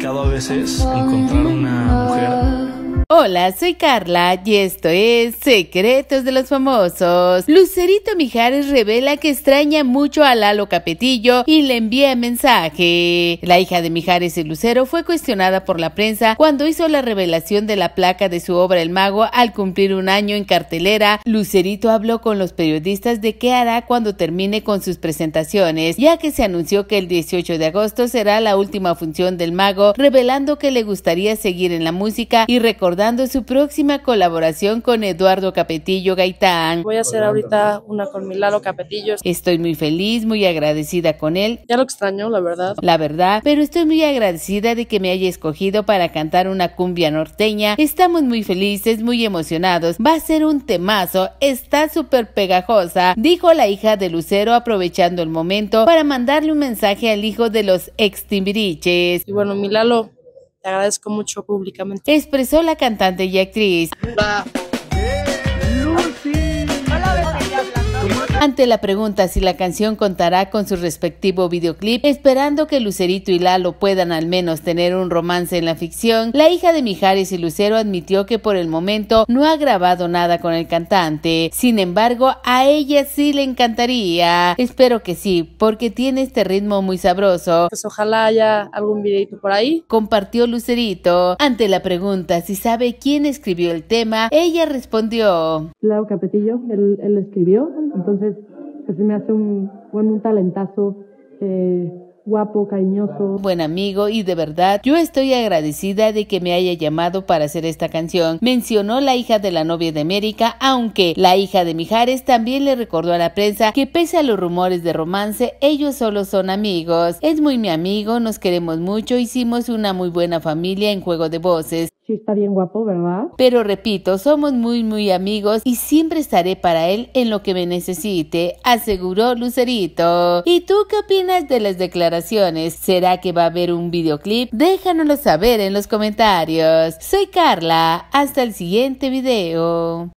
Cada a veces encontrar una mujer Hola, soy Carla y esto es Secretos de los Famosos. Lucerito Mijares revela que extraña mucho a Lalo Capetillo y le envía mensaje. La hija de Mijares y Lucero fue cuestionada por la prensa cuando hizo la revelación de la placa de su obra El Mago al cumplir un año en cartelera. Lucerito habló con los periodistas de qué hará cuando termine con sus presentaciones, ya que se anunció que el 18 de agosto será la última función del Mago, revelando que le gustaría seguir en la música y recordar su próxima colaboración con Eduardo Capetillo Gaitán. Voy a hacer ahorita una con Milalo Capetillo. Estoy muy feliz, muy agradecida con él. Ya lo extraño, la verdad. La verdad, pero estoy muy agradecida de que me haya escogido para cantar una cumbia norteña. Estamos muy felices, muy emocionados. Va a ser un temazo, está súper pegajosa, dijo la hija de Lucero aprovechando el momento para mandarle un mensaje al hijo de los ex Y bueno, Milalo te agradezco mucho públicamente. Expresó la cantante y actriz. Ante la pregunta si la canción contará con su respectivo videoclip, esperando que Lucerito y Lalo puedan al menos tener un romance en la ficción, la hija de Mijares y Lucero admitió que por el momento no ha grabado nada con el cantante. Sin embargo, a ella sí le encantaría. Espero que sí, porque tiene este ritmo muy sabroso. Pues ojalá haya algún videito por ahí. Compartió Lucerito. Ante la pregunta si sabe quién escribió el tema, ella respondió. Lau Capetillo, él escribió, entonces me hace un, talentazo. Eh, guapo, cariñoso. Buen amigo y de verdad, yo estoy agradecida de que me haya llamado para hacer esta canción. Mencionó la hija de la novia de América, aunque la hija de Mijares también le recordó a la prensa que pese a los rumores de romance, ellos solo son amigos. Es muy mi amigo, nos queremos mucho, hicimos una muy buena familia en juego de voces está bien guapo, ¿verdad? Pero repito, somos muy, muy amigos y siempre estaré para él en lo que me necesite, aseguró Lucerito. ¿Y tú qué opinas de las declaraciones? ¿Será que va a haber un videoclip? Déjanoslo saber en los comentarios. Soy Carla, hasta el siguiente video.